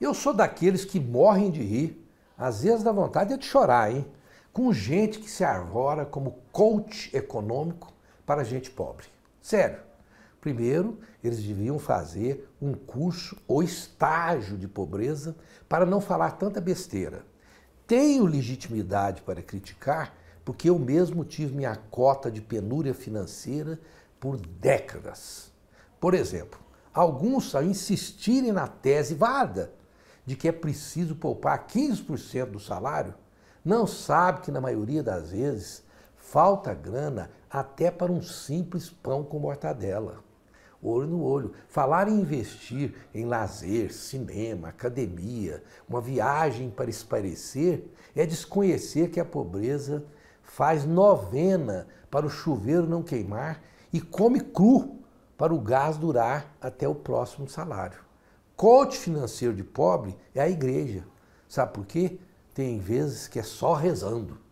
Eu sou daqueles que morrem de rir, às vezes dá vontade de chorar, hein? Com gente que se arvora como coach econômico para gente pobre. Sério. Primeiro, eles deviam fazer um curso ou estágio de pobreza para não falar tanta besteira. Tenho legitimidade para criticar, porque eu mesmo tive minha cota de penúria financeira por décadas. Por exemplo, alguns, ao insistirem na tese, vada, de que é preciso poupar 15% do salário, não sabe que na maioria das vezes falta grana até para um simples pão com mortadela. Olho no olho. Falar em investir em lazer, cinema, academia, uma viagem para esparecer é desconhecer que a pobreza faz novena para o chuveiro não queimar e come cru para o gás durar até o próximo salário coach financeiro de pobre é a igreja. Sabe por quê? Tem vezes que é só rezando.